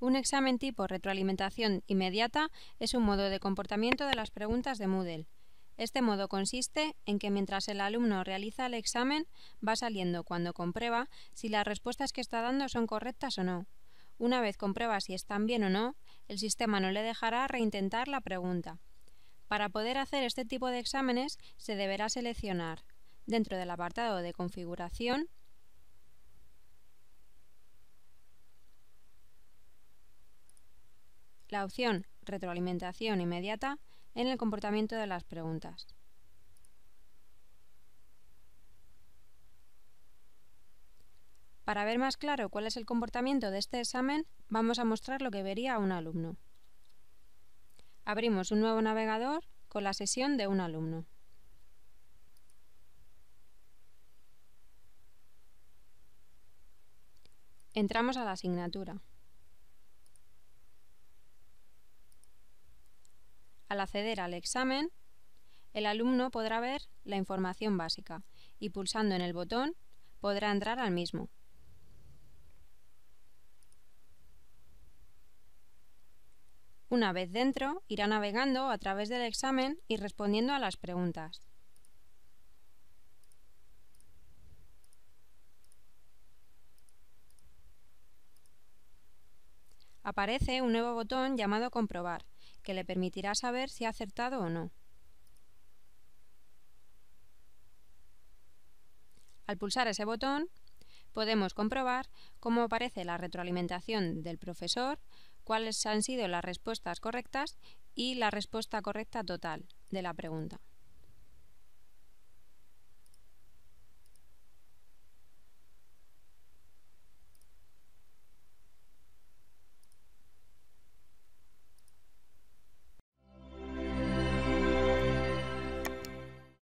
Un examen tipo retroalimentación inmediata es un modo de comportamiento de las preguntas de Moodle. Este modo consiste en que mientras el alumno realiza el examen, va saliendo cuando comprueba si las respuestas que está dando son correctas o no. Una vez comprueba si están bien o no, el sistema no le dejará reintentar la pregunta. Para poder hacer este tipo de exámenes se deberá seleccionar, dentro del apartado de configuración, la opción retroalimentación inmediata en el comportamiento de las preguntas. Para ver más claro cuál es el comportamiento de este examen, vamos a mostrar lo que vería un alumno. Abrimos un nuevo navegador con la sesión de un alumno. Entramos a la asignatura. Al acceder al examen, el alumno podrá ver la información básica y pulsando en el botón podrá entrar al mismo. Una vez dentro, irá navegando a través del examen y respondiendo a las preguntas. Aparece un nuevo botón llamado Comprobar, que le permitirá saber si ha acertado o no. Al pulsar ese botón, podemos comprobar cómo aparece la retroalimentación del profesor, cuáles han sido las respuestas correctas y la respuesta correcta total de la pregunta.